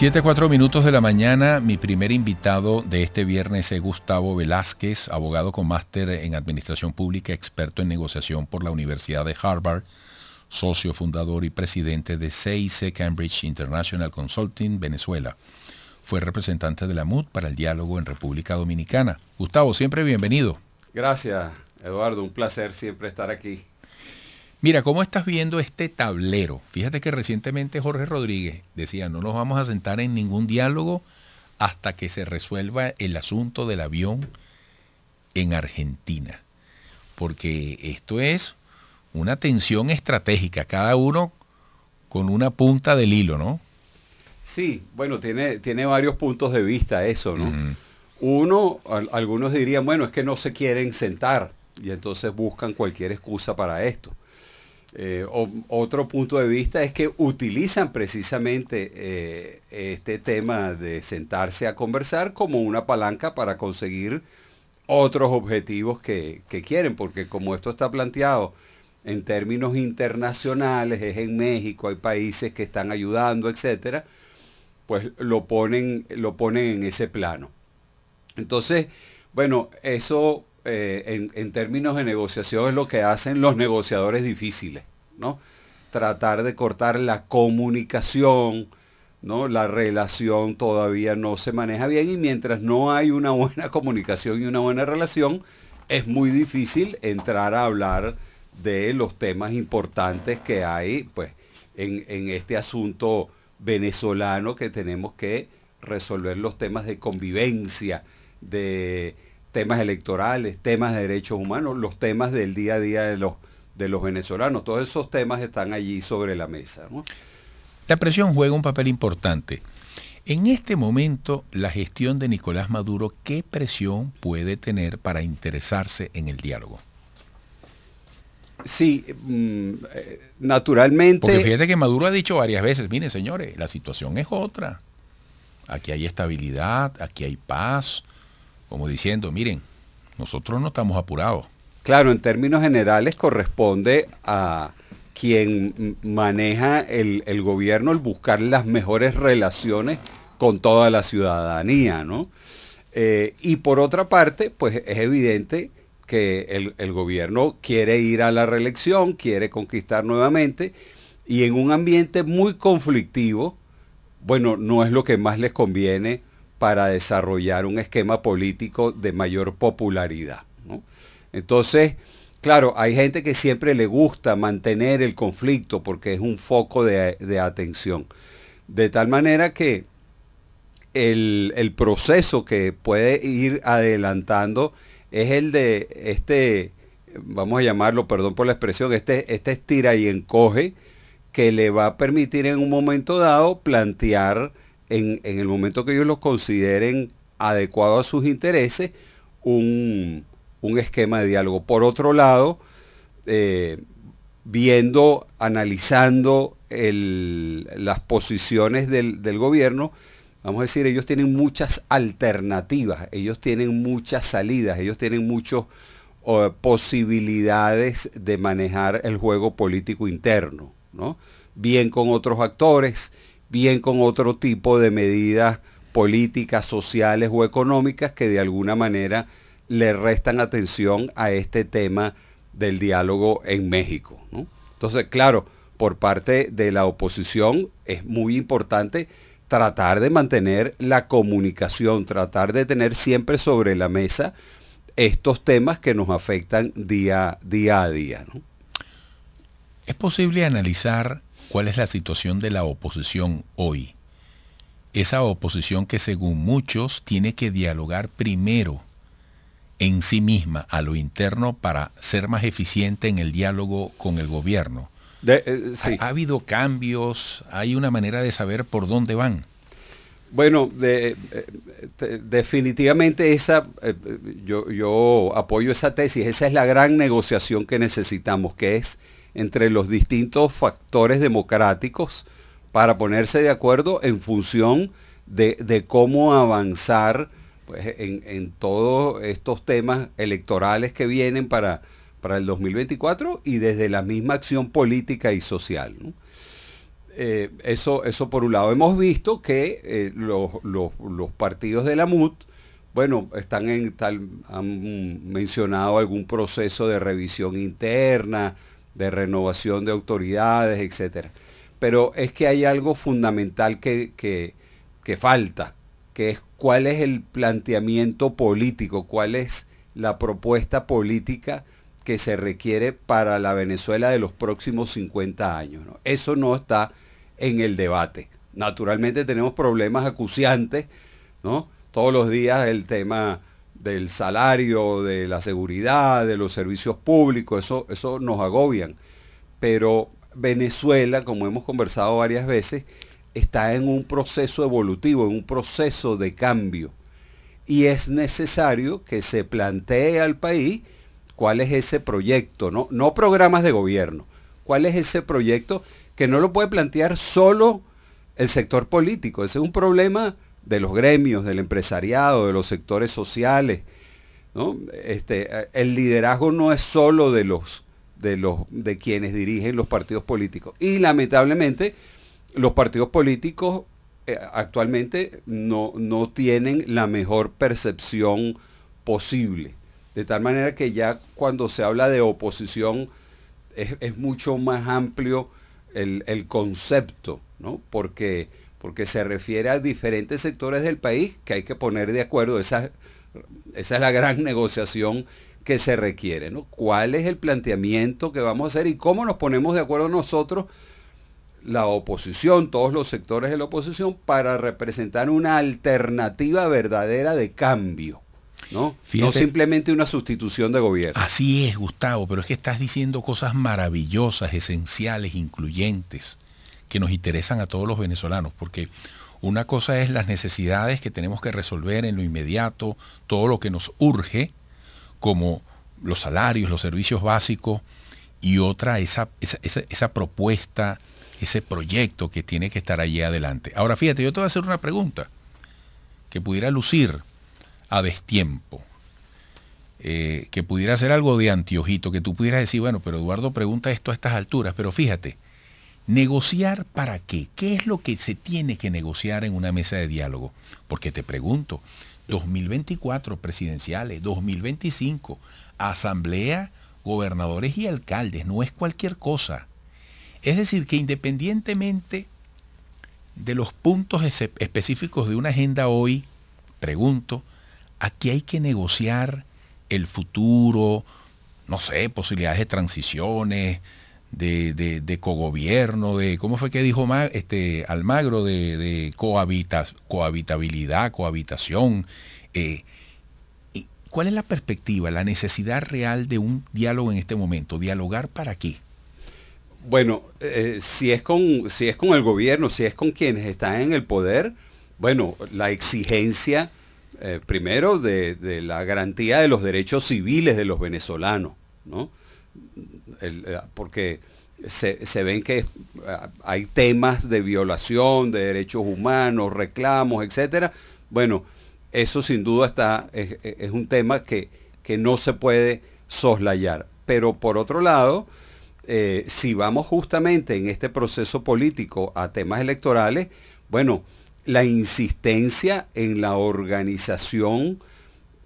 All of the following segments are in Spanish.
7 minutos de la mañana, mi primer invitado de este viernes es Gustavo Velázquez, abogado con máster en Administración Pública, experto en negociación por la Universidad de Harvard, socio fundador y presidente de CIC Cambridge International Consulting Venezuela. Fue representante de la MUD para el diálogo en República Dominicana. Gustavo, siempre bienvenido. Gracias, Eduardo. Un placer siempre estar aquí. Mira, ¿cómo estás viendo este tablero? Fíjate que recientemente Jorge Rodríguez decía, no nos vamos a sentar en ningún diálogo hasta que se resuelva el asunto del avión en Argentina. Porque esto es una tensión estratégica, cada uno con una punta del hilo, ¿no? Sí, bueno, tiene, tiene varios puntos de vista eso, ¿no? Uno, algunos dirían, bueno, es que no se quieren sentar y entonces buscan cualquier excusa para esto. Eh, otro punto de vista es que utilizan precisamente eh, este tema de sentarse a conversar como una palanca para conseguir otros objetivos que, quieren, porque como esto está planteado en términos internacionales, es en México, hay países que están ayudando, etcétera, pues lo ponen, lo ponen en ese plano. Entonces, bueno, eso eh, en, términos de negociación es lo que hacen los negociadores difíciles, ¿no? Tratar de cortar la comunicación, ¿no? La relación todavía no se maneja bien y mientras no hay una buena comunicación y una buena relación, es muy difícil entrar a hablar de los temas importantes que hay, pues, en, en este asunto venezolano que tenemos que resolver los temas de convivencia, de temas electorales, temas de derechos humanos, los temas del día a día de los, de los venezolanos. Todos esos temas están allí sobre la mesa. La presión juega un papel importante. En este momento, la gestión de Nicolás Maduro, ¿qué presión puede tener para interesarse en el diálogo? Sí, mm, eh, naturalmente. Porque fíjate que Maduro ha dicho varias veces, miren señores, la situación es otra. Aquí hay estabilidad, aquí hay paz, como diciendo, miren, nosotros no estamos apurados. Claro, en términos generales corresponde a quien maneja el, gobierno el buscar las mejores relaciones con toda la ciudadanía, eh, y por otra parte, pues es evidente que el, el, gobierno quiere ir a la reelección, quiere conquistar nuevamente, y en un ambiente muy conflictivo, bueno, no es lo que más les conviene para desarrollar un esquema político de mayor popularidad. Entonces, claro, hay gente que siempre le gusta mantener el conflicto porque es un foco de, atención. De tal manera que el, proceso que puede ir adelantando es el de este, vamos a llamarlo, perdón por la expresión, este, este estira y encoge que le va a permitir en un momento dado plantear en, el momento que ellos lo consideren adecuado a sus intereses, un, esquema de diálogo. Por otro lado, eh, viendo, analizando el, las posiciones del, gobierno, vamos a decir, ellos tienen muchas alternativas, ellos tienen muchas salidas, ellos tienen muchas posibilidades de manejar el juego político interno, ¿no? Bien con otros actores, bien con otro tipo de medidas políticas, sociales o económicas que de alguna manera le restan atención a este tema del diálogo en México. ¿no? Entonces, claro, por parte de la oposición es muy importante tratar de mantener la comunicación, tratar de tener siempre sobre la mesa estos temas que nos afectan día, día a día. ¿no? ¿Es posible analizar cuál es la situación de la oposición hoy. Esa oposición que según muchos tiene que dialogar primero en sí misma a lo interno para ser más eficiente en el diálogo con el gobierno. Eh, ha, habido cambios, hay una manera de saber por dónde van. Bueno, eh, definitivamente esa, eh, yo apoyo esa tesis, esa es la gran negociación que necesitamos, que es entre los distintos factores democráticos para ponerse de acuerdo en función de, cómo avanzar pues, en, todos estos temas electorales que vienen para, el 2024 y desde la misma acción política y social. Eh, eso, por un lado. Hemos visto que eh, los, partidos de la MUT, bueno, están han mencionado algún proceso de revisión interna, de renovación de autoridades, etc. Pero es que hay algo fundamental que, que, falta, que es cuál es el planteamiento político, cuál es la propuesta política que se requiere para la Venezuela de los próximos 50 años. Eso no está en el debate. Naturalmente tenemos problemas acuciantes, ¿no? Todos los días el tema del salario, de la seguridad, de los servicios públicos, eso, eso nos agobian. Pero Venezuela, como hemos conversado varias veces, está en un proceso evolutivo, en un proceso de cambio. Y es necesario que se plantee al país cuál es ese proyecto, no, no programas de gobierno, cuál es ese proyecto que no lo puede plantear solo el sector político. Ese es un problema de los gremios, del empresariado, de los sectores sociales. Este, eh, el liderazgo no es solo de los, de los de quienes dirigen los partidos políticos. Y lamentablemente, los partidos políticos eh, actualmente no, no tienen la mejor percepción posible. De tal manera que ya cuando se habla de oposición es, mucho más amplio el, el concepto, ¿no? Porque porque se refiere a diferentes sectores del país que hay que poner de acuerdo. Esa, es la gran negociación que se requiere, ¿no? ¿Cuál es el planteamiento que vamos a hacer y cómo nos ponemos de acuerdo nosotros, la oposición, todos los sectores de la oposición, para representar una alternativa verdadera de cambio? ¿no? no simplemente una sustitución de gobierno. Así es, Gustavo, pero es que estás diciendo cosas maravillosas, esenciales, incluyentes que nos interesan a todos los venezolanos, porque una cosa es las necesidades que tenemos que resolver en lo inmediato, todo lo que nos urge, como los salarios, los servicios básicos, y otra esa, propuesta, ese proyecto que tiene que estar allí adelante. Ahora fíjate, yo te voy a hacer una pregunta que pudiera lucir a destiempo, eh, que pudiera ser algo de antiojito, que tú pudieras decir, bueno, pero Eduardo pregunta esto a estas alturas, pero fíjate, ¿Negociar para qué? ¿Qué es lo que se tiene que negociar en una mesa de diálogo? Porque te pregunto, 2024 presidenciales, 2025, asamblea, gobernadores y alcaldes, no es cualquier cosa. Es decir, que independientemente de los puntos específicos de una agenda hoy, pregunto, aquí hay que negociar el futuro, no sé, posibilidades de transiciones, de, de, de, cogobierno, de cómo fue que dijo este, Almagro, de, cohabitabilidad, cohabitación. Eh, ¿Cuál es la perspectiva, la necesidad real de un diálogo en este momento? ¿Dialogar para qué? Bueno, eh, si, es con, si es con el gobierno, si es con quienes están en el poder, bueno, la exigencia eh, primero de, de, la garantía de los derechos civiles de los venezolanos, ¿no? Eh, porque se, ven que eh, hay temas de violación de derechos humanos, reclamos, etcétera. Bueno, eso sin duda está, es, un tema que, no se puede soslayar. Pero por otro lado, eh, si vamos justamente en este proceso político a temas electorales, bueno, la insistencia en la organización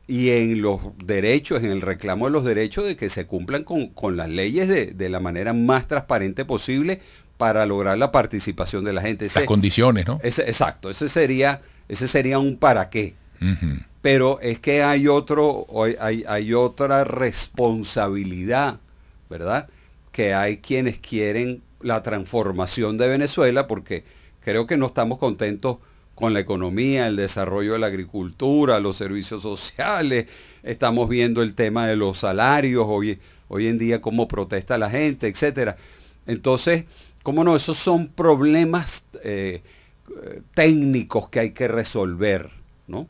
y en los derechos, en el reclamo de los derechos de que se cumplan con, las leyes de, la manera más transparente posible para lograr la participación de la gente. las condiciones, ¿no? exacto, ese sería, ese sería un para qué. Pero es que hay, otro, hay, hay otra responsabilidad, ¿verdad? Que hay quienes quieren la transformación de Venezuela porque creo que no estamos contentos con la economía, el desarrollo de la agricultura, los servicios sociales. Estamos viendo el tema de los salarios, hoy, en día cómo protesta la gente, etc. Entonces, cómo no, esos son problemas eh, técnicos que hay que resolver, ¿no?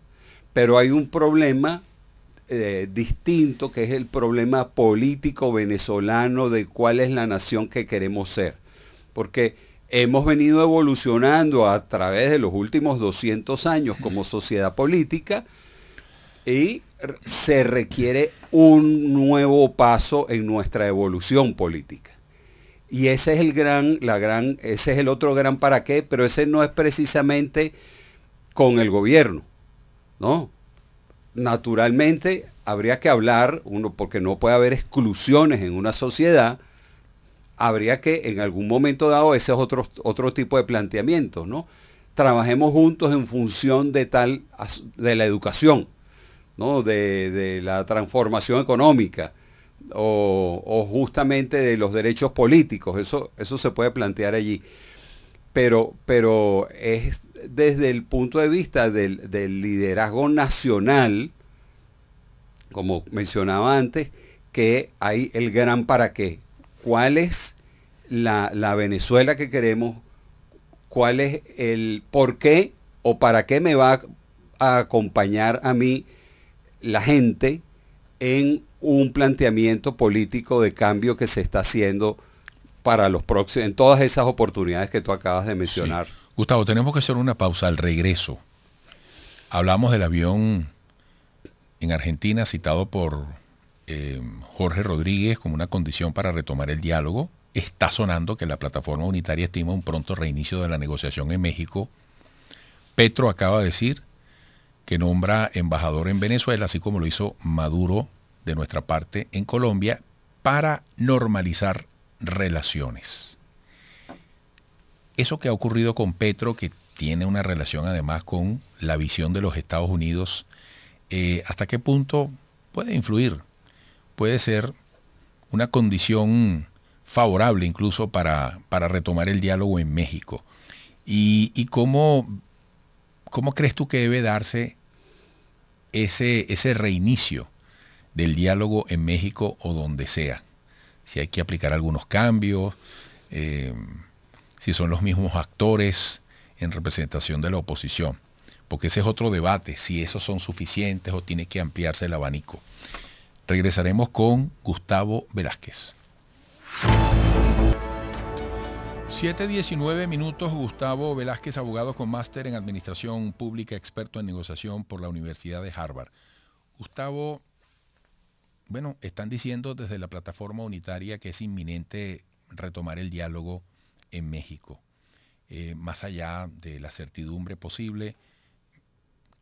Pero hay un problema eh, distinto que es el problema político venezolano de cuál es la nación que queremos ser. Porque hemos venido evolucionando a través de los últimos 200 años como sociedad política y se requiere un nuevo paso en nuestra evolución política. Y ese es el gran, la gran, ese es el otro gran para qué, pero ese no es precisamente con el gobierno, ¿no? Naturalmente habría que hablar, uno, porque no puede haber exclusiones en una sociedad, habría que en algún momento dado ese es otro, tipo de planteamiento, ¿no? Trabajemos juntos en función de tal, de la educación, ¿no? De, la transformación económica o, justamente de los derechos políticos, eso, eso se puede plantear allí. Pero, pero es desde el punto de vista del liderazgo nacional, como mencionaba antes, que hay el gran para qué cuál es la, Venezuela que queremos, cuál es el por qué o para qué me va a acompañar a mí la gente en un planteamiento político de cambio que se está haciendo para los próximos, en todas esas oportunidades que tú acabas de mencionar. Gustavo, tenemos que hacer una pausa al regreso. Hablamos del avión en Argentina citado por Em, Jorge Rodríguez como una condición para retomar el diálogo. Está sonando que la plataforma unitaria estima un pronto reinicio de la negociación en México. Petro acaba de decir que nombra embajador en Venezuela, así como lo hizo Maduro de nuestra parte en Colombia, para normalizar relaciones. Eso que ha ocurrido con Petro, que tiene una relación además con la visión de los Estados Unidos, eh, ¿hasta qué punto puede influir puede ser una condición favorable incluso para, para retomar el diálogo en México. ¿Y, cómo, cómo, crees tú que debe darse ese, ese reinicio del diálogo en México o donde sea? Si hay que aplicar algunos cambios, eh, si son los mismos actores en representación de la oposición. Porque ese es otro debate, si esos son suficientes o tiene que ampliarse el abanico. Regresaremos con Gustavo Velázquez. 7.19 minutos, Gustavo Velázquez, abogado con máster en Administración Pública, experto en negociación por la Universidad de Harvard. Gustavo, bueno, están diciendo desde la plataforma unitaria que es inminente retomar el diálogo en México. Eh, más allá de la certidumbre posible,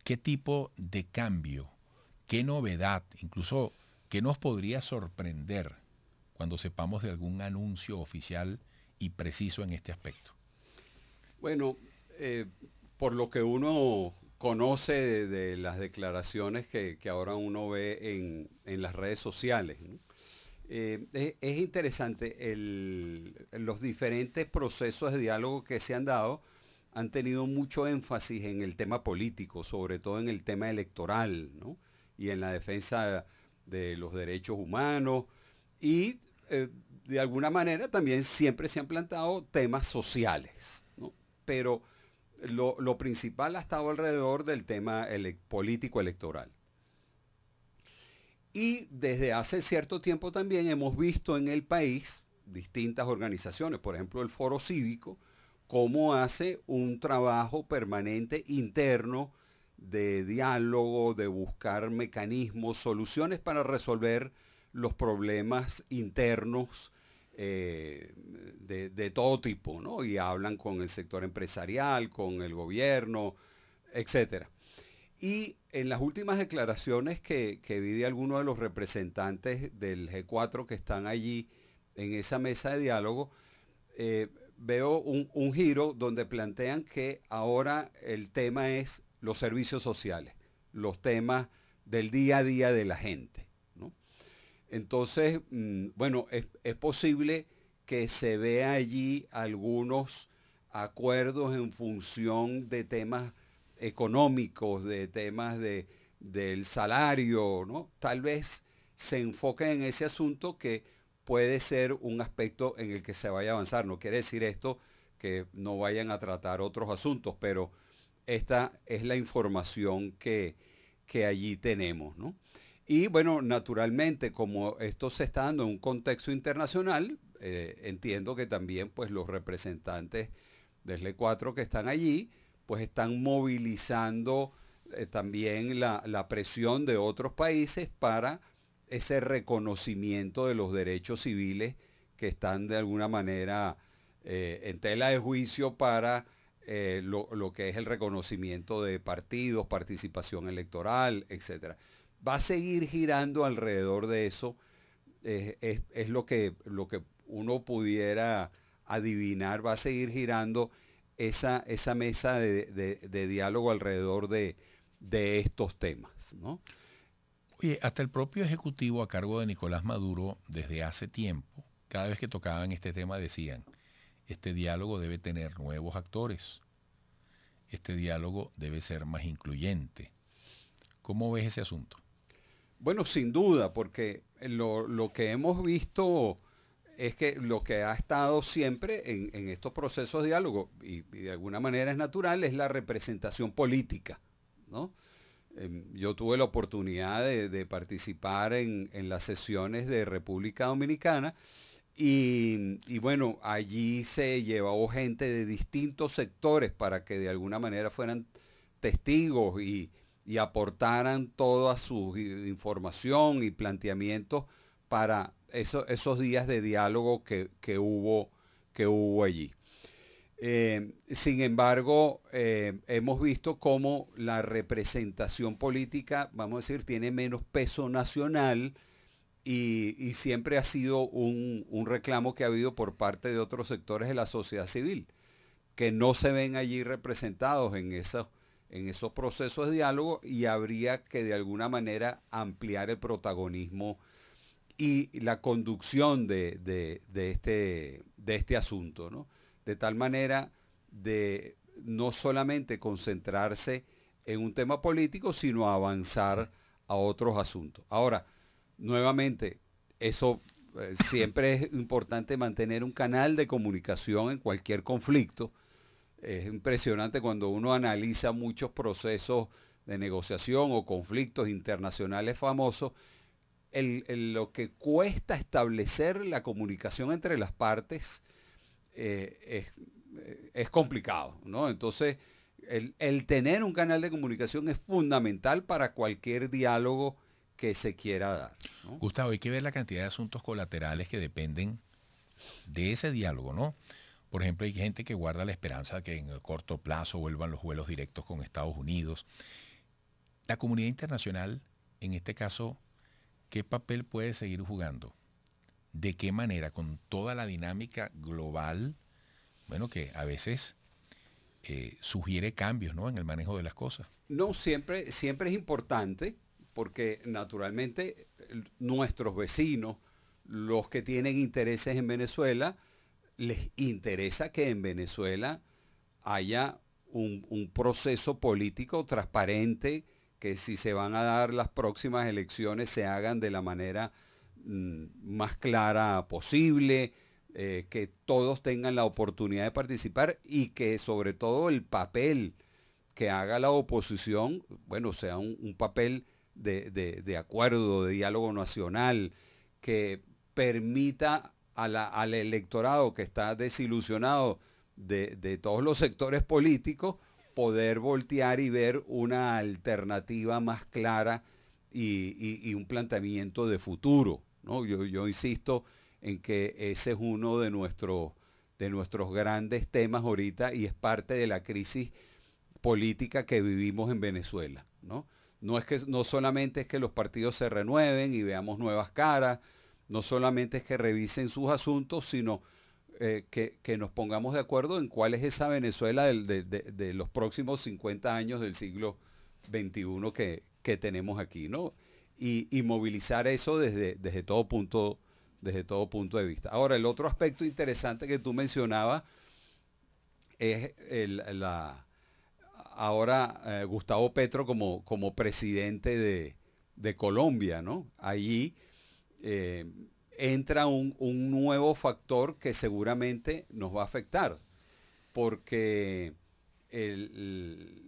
¿qué tipo de cambio, qué novedad, incluso ¿Qué nos podría sorprender cuando sepamos de algún anuncio oficial y preciso en este aspecto? Bueno, eh, por lo que uno conoce de, las declaraciones que, ahora uno ve en, las redes sociales, eh, es, interesante los diferentes procesos de diálogo que se han dado han tenido mucho énfasis en el tema político, sobre todo en el tema electoral, Y en la defensa de los derechos humanos y eh, de alguna manera también siempre se han plantado temas sociales, pero lo, principal ha estado alrededor del tema político electoral. Y desde hace cierto tiempo también hemos visto en el país distintas organizaciones, por ejemplo el Foro Cívico, cómo hace un trabajo permanente interno de diálogo, de buscar mecanismos, soluciones para resolver los problemas internos eh, de, todo tipo, ¿no? Y hablan con el sector empresarial, con el gobierno, etc. Y en las últimas declaraciones que, vi de algunos de los representantes del G4 que están allí en esa mesa de diálogo, eh, veo un, un giro donde plantean que ahora el tema es los servicios sociales, los temas del día a día de la gente. ¿no? Entonces, mm, bueno, es, posible que se vea allí algunos acuerdos en función de temas económicos, de temas de, del salario, ¿no? Tal vez se enfoque en ese asunto que puede ser un aspecto en el que se vaya a avanzar. No quiere decir esto que no vayan a tratar otros asuntos, pero esta es la información que, allí tenemos, ¿no? Y bueno, naturalmente, como esto se está dando en un contexto internacional, eh, entiendo que también pues los representantes de L4 que están allí, pues están movilizando eh, también la, presión de otros países para ese reconocimiento de los derechos civiles que están de alguna manera eh, en tela de juicio para eh, lo, que es el reconocimiento de partidos, participación electoral, etc. Va a seguir girando alrededor de eso. es, lo, que, lo que uno pudiera adivinar, va a seguir girando esa, esa mesa de, diálogo alrededor de, estos temas. ¿no? Oye, hasta el propio Ejecutivo a cargo de Nicolás Maduro desde hace tiempo, cada vez que tocaban este tema decían, este diálogo debe tener nuevos actores. Este diálogo debe ser más incluyente. ¿Cómo ves ese asunto? Bueno, sin duda, porque lo, que hemos visto es que lo que ha estado siempre en, estos procesos de diálogo, y, de alguna manera es natural, es la representación política. Em, yo tuve la oportunidad de, participar en, las sesiones de República Dominicana y, bueno, allí se llevó gente de distintos sectores para que de alguna manera fueran testigos y, aportaran toda su información y planteamientos para esos días de diálogo que, que, hubo, allí. Eh, sin embargo, eh, hemos visto cómo la representación política, vamos a decir, tiene menos peso nacional y, siempre ha sido un, reclamo que ha habido por parte de otros sectores de la sociedad civil, que no se ven allí representados en esos, en esos procesos de diálogo y habría que de alguna manera ampliar el protagonismo y la conducción de, de, este, de este asunto, ¿no? De tal manera de no solamente concentrarse en un tema político, sino avanzar a otros asuntos. Ahora, nuevamente, eso eh, siempre es importante mantener un canal de comunicación en cualquier conflicto. Es impresionante cuando uno analiza muchos procesos de negociación o conflictos internacionales famosos, lo que cuesta establecer la comunicación entre las partes eh, eh, es, complicado, ¿no? Entonces, el, el, tener un canal de comunicación es fundamental para cualquier diálogo que se quiera dar. Gustavo, hay que ver la cantidad de asuntos colaterales que dependen de ese diálogo, ¿no? Por ejemplo, hay gente que guarda la esperanza de que en el corto plazo vuelvan los vuelos directos con Estados Unidos. La comunidad internacional, en este caso, ¿qué papel puede seguir jugando? ¿De qué manera? Con toda la dinámica global, bueno, que a veces eh, sugiere cambios ¿no? en el manejo de las cosas. No, siempre, siempre es importante porque naturalmente nuestros vecinos, los que tienen intereses en Venezuela, les interesa que en Venezuela haya un, proceso político transparente, que si se van a dar las próximas elecciones se hagan de la manera mm, más clara posible, eh, que todos tengan la oportunidad de participar y que sobre todo el papel que haga la oposición, bueno, sea un papel de, acuerdo, de diálogo nacional, que permita al electorado que está desilusionado de, todos los sectores políticos poder voltear y ver una alternativa más clara y, un planteamiento de futuro. ¿no? Yo, insisto en que ese es uno de, de nuestros grandes temas ahorita y es parte de la crisis política que vivimos en Venezuela. ¿no? No, es que, no solamente es que los partidos se renueven y veamos nuevas caras, no solamente es que revisen sus asuntos, sino eh, que, nos pongamos de acuerdo en cuál es esa Venezuela de, los próximos 50 años del siglo XXI que, tenemos aquí, ¿no? Y, movilizar eso desde, desde, todo punto, desde todo punto de vista. Ahora, el otro aspecto interesante que tú mencionabas es la, ahora eh, Gustavo Petro como, como presidente de, Colombia, ¿no? Allí eh, entra un, nuevo factor que seguramente nos va a afectar, porque el,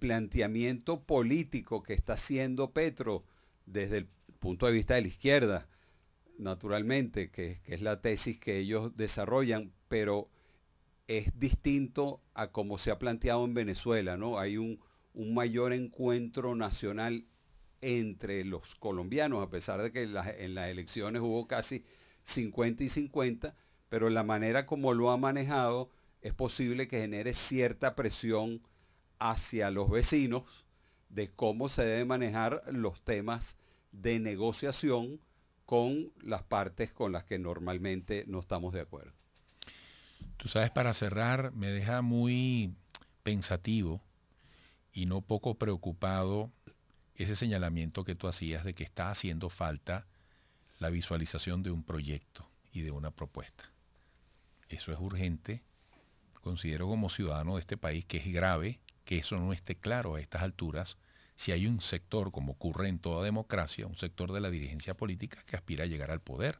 planteamiento político que está haciendo Petro desde el punto de vista de la izquierda, naturalmente, que, que es la tesis que ellos desarrollan, pero es distinto a como se ha planteado en Venezuela, ¿no? Hay un, mayor encuentro nacional entre los colombianos, a pesar de que en las, elecciones hubo casi 50 y 50, pero la manera como lo ha manejado es posible que genere cierta presión hacia los vecinos de cómo se debe manejar los temas de negociación con las partes con las que normalmente no estamos de acuerdo. Tú sabes, para cerrar, me deja muy pensativo y no poco preocupado ese señalamiento que tú hacías de que está haciendo falta la visualización de un proyecto y de una propuesta. Eso es urgente. Considero como ciudadano de este país que es grave que eso no esté claro a estas alturas si hay un sector, como ocurre en toda democracia, un sector de la dirigencia política que aspira a llegar al poder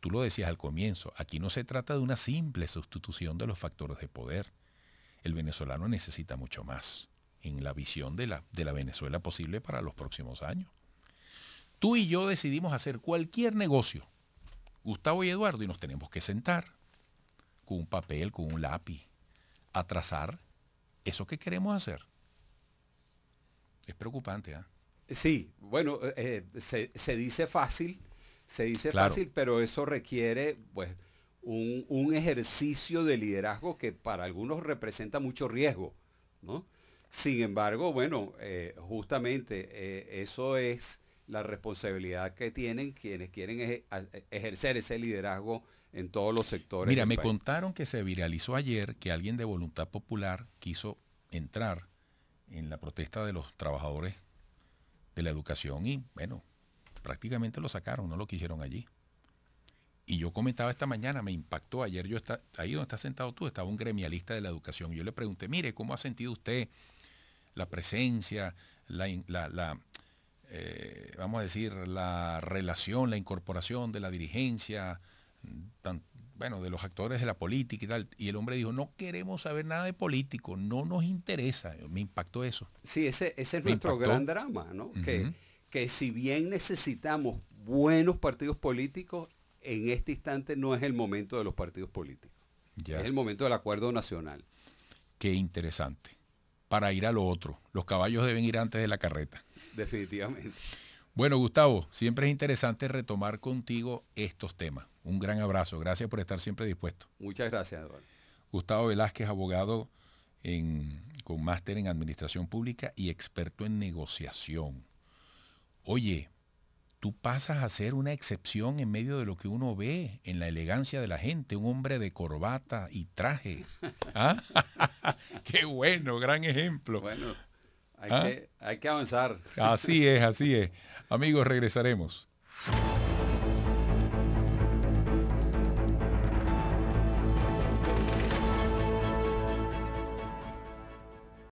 Tú lo decías al comienzo, aquí no se trata de una simple sustitución de los factores de poder. El venezolano necesita mucho más en la visión de la, de la Venezuela posible para los próximos años. Tú y yo decidimos hacer cualquier negocio, Gustavo y Eduardo, y nos tenemos que sentar con un papel, con un lápiz, a trazar eso que queremos hacer. Es preocupante, ¿ah? Sí, bueno, eh, se, dice fácil, se dice fácil, pero eso requiere pues, un, ejercicio de liderazgo que para algunos representa mucho riesgo. ¿no? Sin embargo, bueno, eh, justamente eh, eso es la responsabilidad que tienen quienes quieren ejercer ese liderazgo en todos los sectores. Mira, me contaron que se viralizó ayer que alguien de Voluntad Popular quiso entrar en la protesta de los trabajadores de la educación y bueno, prácticamente lo sacaron, no lo quisieron allí. Y yo comentaba esta mañana, me impactó ayer, yo está, ahí donde está sentado tú, estaba un gremialista de la educación. Yo le pregunté, mire, ¿cómo ha sentido usted la presencia, la, eh, vamos a decir, la relación, la incorporación de la dirigencia, tan, bueno, de los actores de la política y tal. Y el hombre dijo, no queremos saber nada de político, no nos interesa. Me impactó eso. Sí, ese, es nuestro gran drama, ¿no? Que que si bien necesitamos buenos partidos políticos, en este instante no es el momento de los partidos políticos. Ya. Es el momento del acuerdo nacional. Qué interesante. Para ir a lo otro, los caballos deben ir antes de la carreta. Definitivamente. Bueno, Gustavo, siempre es interesante retomar contigo estos temas. Un gran abrazo. Gracias por estar siempre dispuesto. Muchas gracias, Eduardo. Gustavo Velázquez, abogado con máster en Administración Pública y experto en negociación oye, tú pasas a ser una excepción en medio de lo que uno ve en la elegancia de la gente, un hombre de corbata y traje. ¿Ah? Qué bueno, gran ejemplo. Bueno, hay, ¿Ah? que, hay que avanzar. Así es, así es. Amigos, regresaremos.